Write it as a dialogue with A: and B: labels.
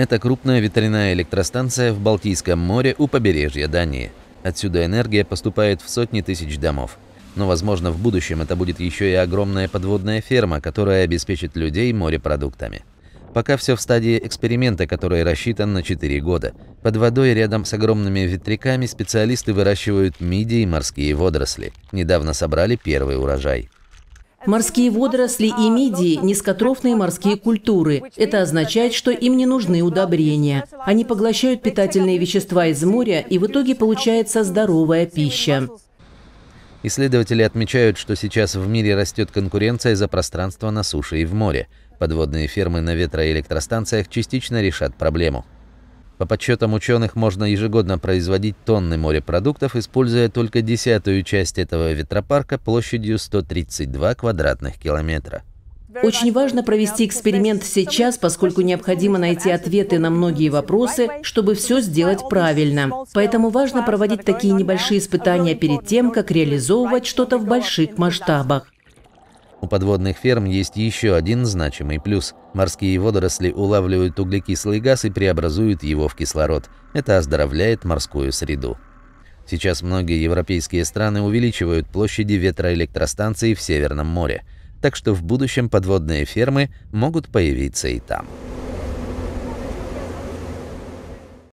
A: Это крупная ветряная электростанция в Балтийском море у побережья Дании. Отсюда энергия поступает в сотни тысяч домов. Но, возможно, в будущем это будет еще и огромная подводная ферма, которая обеспечит людей морепродуктами. Пока все в стадии эксперимента, который рассчитан на 4 года. Под водой рядом с огромными ветряками специалисты выращивают мидии и морские водоросли. Недавно собрали первый урожай.
B: Морские водоросли и мидии – низкотрофные морские культуры. Это означает, что им не нужны удобрения. Они поглощают питательные вещества из моря, и в итоге получается здоровая пища.
A: Исследователи отмечают, что сейчас в мире растет конкуренция за пространство на суше и в море. Подводные фермы на ветроэлектростанциях частично решат проблему. По подсчетам ученых, можно ежегодно производить тонны морепродуктов, используя только десятую часть этого ветропарка площадью 132 квадратных километра.
B: Очень важно провести эксперимент сейчас, поскольку необходимо найти ответы на многие вопросы, чтобы все сделать правильно. Поэтому важно проводить такие небольшие испытания перед тем, как реализовывать что-то в больших масштабах.
A: У подводных ферм есть еще один значимый плюс. Морские водоросли улавливают углекислый газ и преобразуют его в кислород. Это оздоровляет морскую среду. Сейчас многие европейские страны увеличивают площади ветроэлектростанций в Северном море, так что в будущем подводные фермы могут появиться и там.